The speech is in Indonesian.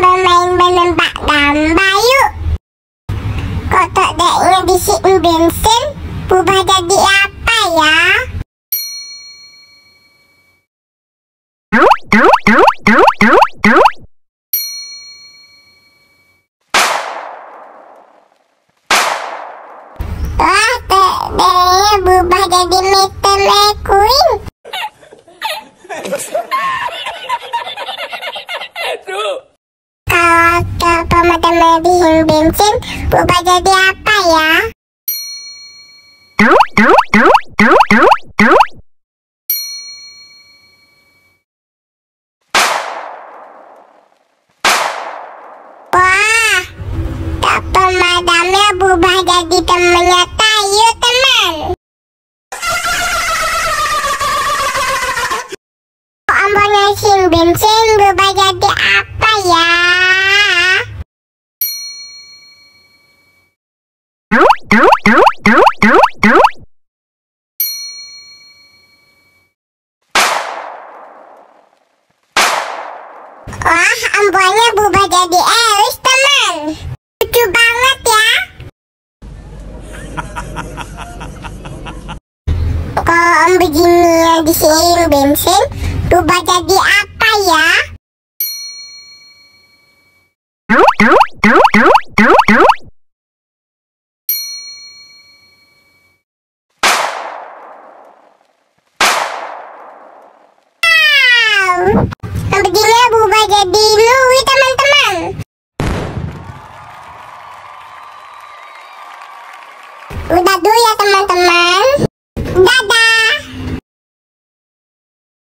bermain menembak gambar yuk. Kotak deknya bisik bensin, berubah jadi apa ya? Wah, deknya berubah jadi meter merkuin. teman-teman di bensin berubah jadi apa ya? Wah, tak pemadamnya berubah jadi temennya Tayo teman. Kok ambilnya bensin berubah Wah, ambonya bubar jadi Elis, teman. Lucu banget ya. Kalau om begini diisiin bensin, bubar jadi apa ya? Udah dulu ya teman-teman.